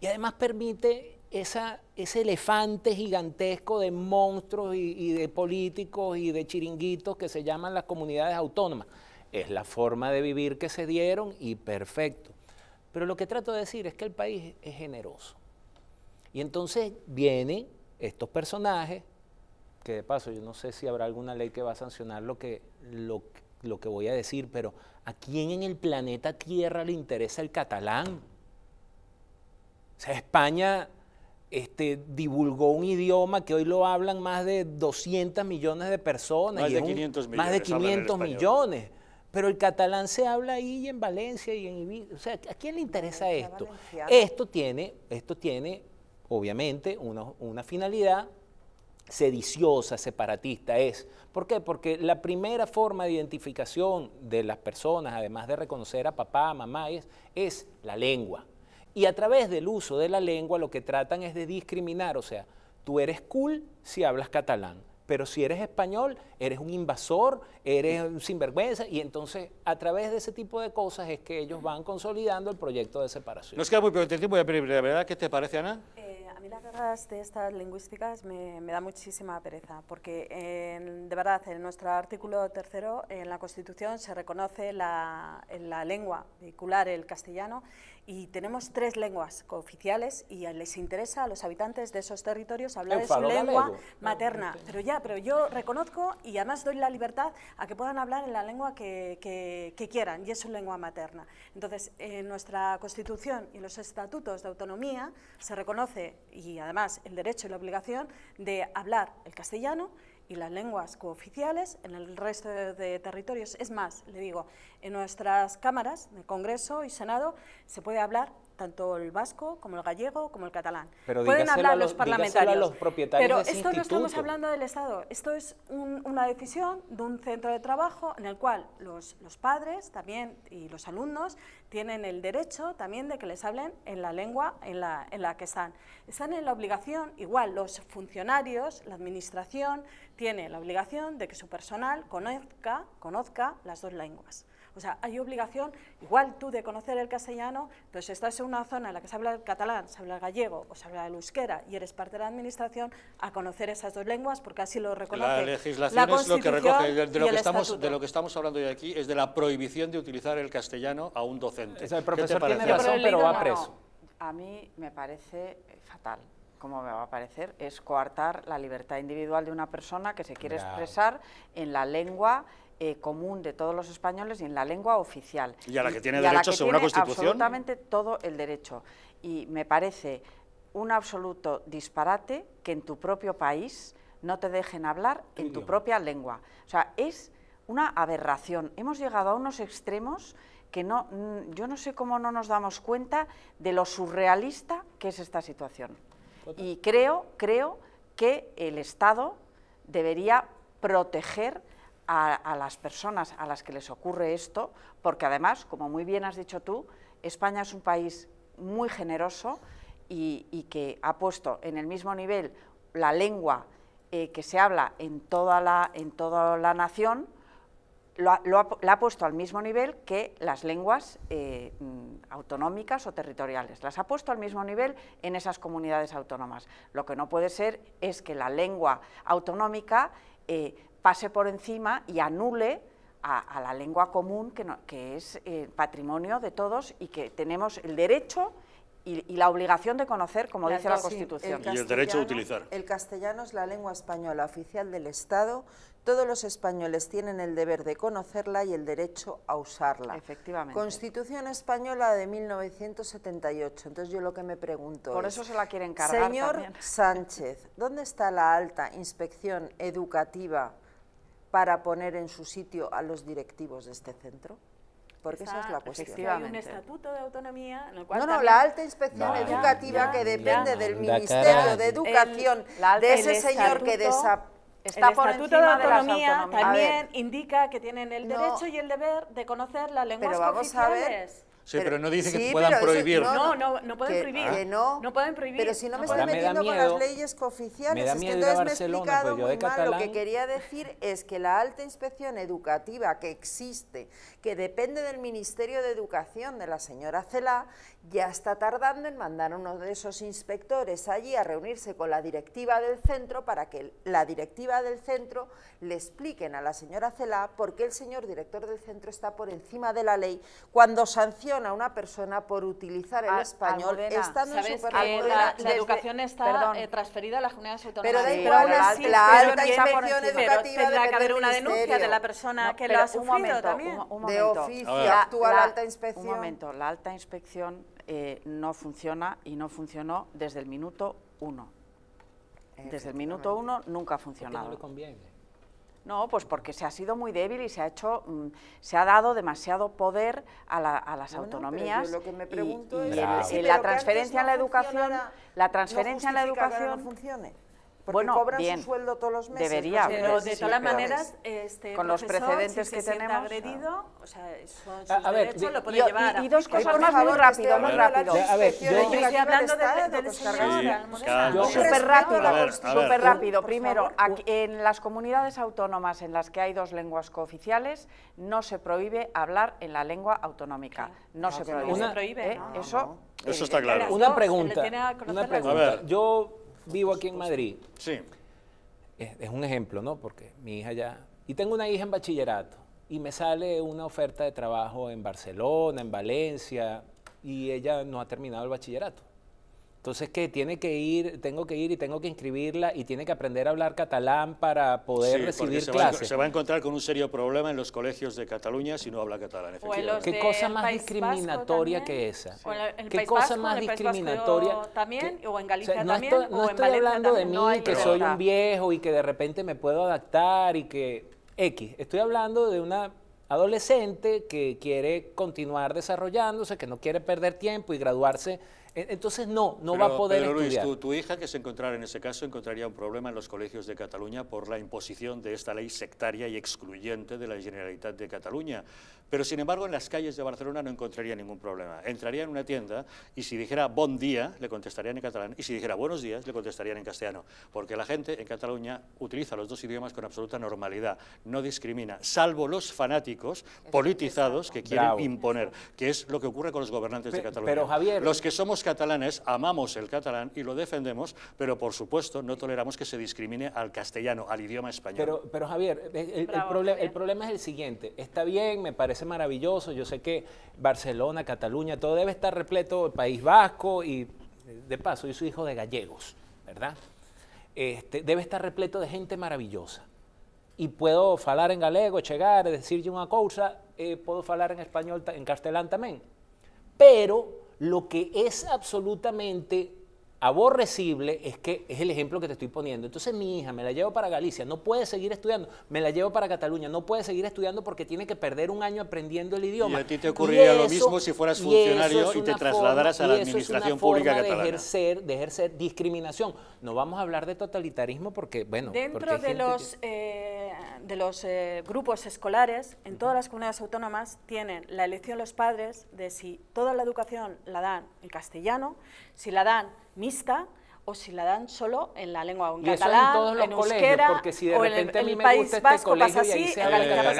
Y además permite esa, ese elefante gigantesco de monstruos y, de políticos y de chiringuitos que se llaman las comunidades autónomas. Es la forma de vivir que se dieron y perfecto. Pero lo que trato de decir es que el país es generoso. Y entonces vienen estos personajes, que de paso yo no sé si habrá alguna ley que va a sancionar lo que, lo, que voy a decir, pero ¿a quién en el planeta Tierra le interesa el catalán? O sea, España este, divulgó un idioma que hoy lo hablan más de 200 millones de personas. Más de 500 millones. Más de 500 millones. Pero el catalán se habla ahí y en Valencia y en Ibiza. O sea, ¿a quién le interesa esto? Esto tiene, esto tiene, obviamente, una, finalidad sediciosa, separatista es. ¿Por qué? Porque la primera forma de identificación de las personas, además de reconocer a papá, mamá, es, es la lengua. Y a través del uso de la lengua lo que tratan es de discriminar, o sea, tú eres cool si hablas catalán, pero si eres español, eres un invasor, eres un sinvergüenza, y entonces a través de ese tipo de cosas es que ellos van consolidando el proyecto de separación. Nos queda muy poco tiempo, la ¿verdad? ¿Qué te parece, Ana? Eh, a mí las guerras de estas lingüísticas me, da muchísima pereza, porque de verdad en nuestro artículo tercero, en la Constitución se reconoce la, la lengua vehicular, el castellano, y tenemos tres lenguas cooficiales y les interesa a los habitantes de esos territorios hablar de su lengua materna. Pero ya, pero yo reconozco y además doy la libertad a que puedan hablar en la lengua que, que quieran y es su lengua materna. Entonces, en nuestra Constitución y en los estatutos de autonomía se reconoce, y además el derecho y la obligación, de hablar el castellano y las lenguas cooficiales en el resto de, territorios. Es más, le digo, en nuestras cámaras de Congreso y Senado se puede hablar tanto el vasco como el gallego como el catalán. Pueden hablar los, parlamentarios. pero esto no estamos hablando del Estado, esto es una decisión de un centro de trabajo en el cual los, los padres también y los alumnos tienen el derecho también de que les hablen en la lengua en la, en la que están. Están en la obligación, igual los funcionarios, la administración, tiene la obligación de que su personal conozca, conozca las dos lenguas. O sea, hay obligación, igual tú de conocer el castellano, pero si estás en una zona en la que se habla el catalán, se habla el gallego o se habla el euskera y eres parte de la administración, a conocer esas dos lenguas porque así lo reconoce. La legislación es lo que recoge, de, lo que estamos, de lo que estamos hablando hoy aquí, es de la prohibición de utilizar el castellano a un docente. Es el pero va preso. A mí me parece fatal como me va a parecer, es coartar la libertad individual de una persona que se quiere expresar en la lengua eh, común de todos los españoles y en la lengua oficial. Y a la que tiene derecho según la Constitución. Absolutamente todo el derecho. Y me parece un absoluto disparate que en tu propio país no te dejen hablar en tu propia lengua. O sea, es una aberración. Hemos llegado a unos extremos que no, mm, yo no sé cómo no nos damos cuenta de lo surrealista que es esta situación. Y creo, creo que el Estado debería proteger a, las personas a las que les ocurre esto, porque además, como muy bien has dicho tú, España es un país muy generoso y, que ha puesto en el mismo nivel la lengua eh, que se habla en toda la, en toda la nación, la ha puesto al mismo nivel que las lenguas eh, mm, autonómicas o territoriales. Las ha puesto al mismo nivel en esas comunidades autónomas. Lo que no puede ser es que la lengua autonómica eh, pase por encima y anule a, la lengua común que, es eh, patrimonio de todos y que tenemos el derecho y, la obligación de conocer, como dice la Constitución. El y el derecho a utilizar. El castellano es la lengua española oficial del Estado. Todos los españoles tienen el deber de conocerla y el derecho a usarla. Efectivamente. Constitución española de 1978. Entonces yo lo que me pregunto Por eso se la quiere encargar Señor Sánchez, ¿dónde está la alta inspección educativa para poner en su sitio a los directivos de este centro? Porque esa, es la cuestión. Hay un estatuto de autonomía. En el no, no, la alta inspección educativa que depende del Ministerio de Educación, de ese señor que desaparece Está el Estatuto de Autonomía también indica que tienen el derecho y el deber de conocer las lenguas pero vamos A ver, Sí, pero, no dicen que puedan prohibir. no, no, pueden prohibir. Ah. no, pueden prohibir. Pero si no me estoy metiendo con las leyes cooficiales, es que entonces me he explicado pues muy mal. Lo que quería decir es que la alta inspección educativa que existe, que depende del Ministerio de Educación de la señora Cela ya está tardando en mandar a uno de esos inspectores allí a reunirse con la directiva del centro para que la directiva del centro le expliquen a la señora Celá por qué el señor director del centro está por encima de la ley cuando sanciona a una persona por utilizar el ah, español estando ¿sabes que la, educación está eh, transferida a la Junta de Pero, pero de la, la alta inspección educativa tendrá que haber una denuncia de la persona que lo ha sufrido también. De oficio actúa la alta inspección eh, no funciona y no funcionó desde el minuto uno. Desde el minuto uno nunca ha funcionado. no le conviene? No, pues porque se ha sido muy débil y se ha hecho, mm, se ha dado demasiado poder a, la, a las autonomías. lo que me pregunto y, la transferencia en la educación, la transferencia en la educación. funcione bueno, cobran su sueldo todos los meses. Debería. pero de todas maneras, este con los precedentes que se tenemos. agredido, sus a ver, lo puede llevar. Y, dos cosas más. muy rápido, muy rápido. A ver, yo estoy hablando del Súper rápido, súper rápido. Primero, en las comunidades autónomas en las que hay dos lenguas cooficiales, no se prohíbe hablar en la lengua autonómica. No se prohíbe. ¿Eh? Eso está claro. Una pregunta. Una pregunta. Yo vivo aquí en Madrid. Sí. Es, un ejemplo, ¿no? Porque mi hija ya... Y tengo una hija en bachillerato y me sale una oferta de trabajo en Barcelona, en Valencia, y ella no ha terminado el bachillerato. Entonces, que tiene que ir, tengo que ir y tengo que inscribirla y tiene que aprender a hablar catalán para poder recibir clases. se va a encontrar con un serio problema en los colegios de Cataluña si no habla catalán, efectivamente. ¿Qué cosa más discriminatoria que esa? ¿Qué cosa más discriminatoria? También, o en Galicia no también, estoy, no estoy hablando de mí, que soy un viejo y que de repente me puedo adaptar y que X. Estoy hablando de una adolescente que quiere continuar desarrollándose, que no quiere perder tiempo y graduarse entonces no, no va a poder pero, Luis, tu, hija que se encontrara en ese caso encontraría un problema en los colegios de Cataluña por la imposición de esta ley sectaria y excluyente de la Generalitat de Cataluña. Pero sin embargo en las calles de Barcelona no encontraría ningún problema. Entraría en una tienda y si dijera bon día le contestarían en catalán y si dijera buenos días le contestarían en castellano. Porque la gente en Cataluña utiliza los dos idiomas con absoluta normalidad, no discrimina, salvo los fanáticos politizados que quieren imponer, que es lo que ocurre con los gobernantes de Cataluña. Los que somos catalanes amamos el catalán y lo defendemos, pero por supuesto no toleramos que se discrimine al castellano, al idioma español. Pero, Javier, el, Javier. el problema es el siguiente. Está bien, me parece maravilloso. Yo sé que Barcelona, Cataluña, todo debe estar repleto, el País Vasco y de paso, yo soy hijo de gallegos, ¿verdad? Este, debe estar repleto de gente maravillosa. Y puedo hablar en galego, decir decirle una cosa, eh, puedo hablar en español, en castellán también. Pero lo que es absolutamente aborrecible es que es el ejemplo que te estoy poniendo. Entonces mi hija me la llevo para Galicia, no puede seguir estudiando, me la llevo para Cataluña, no puede seguir estudiando porque tiene que perder un año aprendiendo el idioma. Y a ti te ocurriría lo mismo si fueras funcionario y, te trasladaras a la administración pública catalana. de ejercer discriminación. No vamos a hablar de totalitarismo porque, bueno... Dentro eh, de, los, de, eh, los, grupos escolares, en todas las comunidades autónomas, tienen la elección los padres de si toda la educación la dan en castellano, si la dan mixta, o si la dan solo en la lengua en catalán, en, todos los colegios, porque si de o en el, a este así,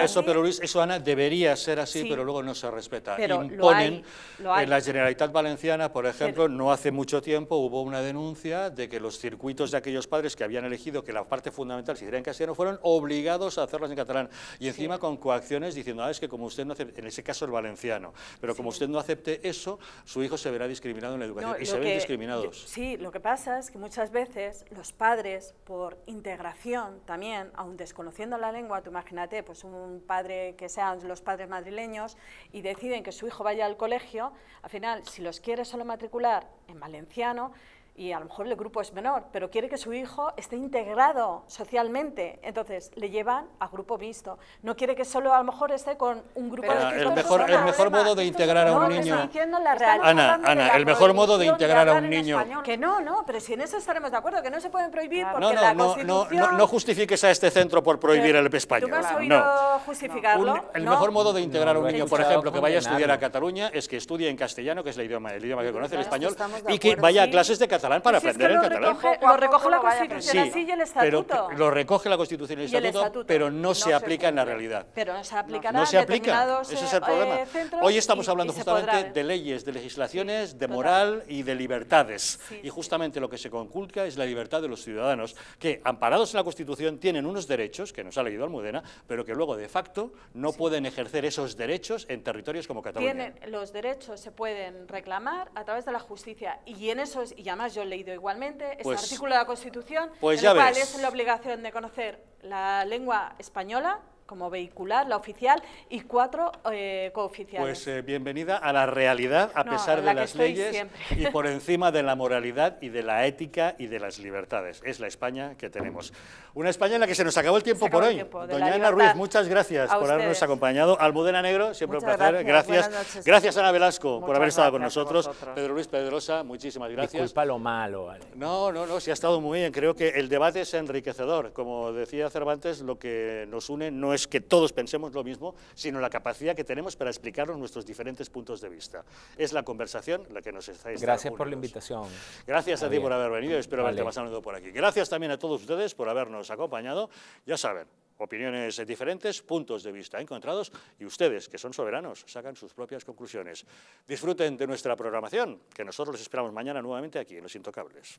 Eso, eso Ana debería ser así, pero luego no se respeta. Imponen, en la Generalitat Valenciana, por ejemplo, no hace mucho tiempo hubo una denuncia de que los circuitos de aquellos padres que habían elegido que la parte fundamental se si hiciera en castellano fueron obligados a hacerlas en catalán y encima con coacciones diciendo, ah, es que como usted no en ese caso el valenciano, pero como usted no acepte eso, su hijo se verá discriminado en la educación y se ven discriminados. sí, lo que pasa que muchas veces los padres, por integración también, aún desconociendo la lengua, tú imagínate, pues un padre que sean los padres madrileños y deciden que su hijo vaya al colegio, al final, si los quiere solo matricular en valenciano, y a lo mejor el grupo es menor, pero quiere que su hijo esté integrado socialmente, entonces le llevan a grupo mixto. No quiere que solo a lo mejor esté con un grupo de el mejor El mejor modo de integrar a un niño... Ana, Ana, el mejor modo de integrar a un niño... Que no, no, pero si en eso estaremos de acuerdo, que no se pueden prohibir porque no, no, la Constitución... No, no, no, justifiques a este centro por prohibir el español. ¿Tú has oído no. justificarlo? el mejor modo de integrar a un niño, por ejemplo, que vaya a estudiar a Cataluña es que estudie en castellano, que es el idioma, el idioma que conoce, el español, y que vaya a clases de catalán para aprender el catalán. lo recoge la Constitución así y el Estatuto. Pero, lo recoge la Constitución y el, estatuto, pero no, se, aplica en la realidad. Pero no se aplicará no, no se aplica. Ese es eh, el problema. Eh, Hoy estamos hablando justamente de leyes, de legislaciones, de moral y de libertades. y justamente lo que se conculca es la libertad de los ciudadanos, que amparados en la Constitución tienen unos derechos, que nos ha leído Almudena, pero que luego de facto no pueden ejercer esos derechos en territorios como Cataluña. los derechos, se pueden reclamar a través de la justicia. Y en esos, y además leído igualmente, es pues, artículo de la Constitución, el pues cual es la obligación de conocer la lengua española, como vehicular, la oficial, y cuatro eh, cooficiales. Pues eh, bienvenida a la realidad, a pesar de las leyes y por encima de la moralidad y de la ética y de las libertades. Es la España que tenemos. Una España en la que se nos acabó el tiempo por hoy. Doña Ana Ruiz, muchas gracias por habernos acompañado. Almudena Negro, siempre un placer. Gracias. Gracias, Ana Velasco por haber estado con nosotros. Pedro Luis Pedrosa, muchísimas gracias. Disculpa lo malo. No, no, no, sí ha estado muy bien. Creo que el debate es enriquecedor. Como decía Cervantes, lo que nos une no es que todos pensemos lo mismo, sino la capacidad que tenemos para explicarnos nuestros diferentes puntos de vista. Es la conversación la que nos estáis Gracias por la invitación. Gracias a ti por haber venido, espero haberte pasado por aquí. Gracias también a todos ustedes por habernos acompañado. Ya saben, opiniones diferentes, puntos de vista encontrados y ustedes, que son soberanos, sacan sus propias conclusiones. Disfruten de nuestra programación, que nosotros los esperamos mañana nuevamente aquí en Los Intocables.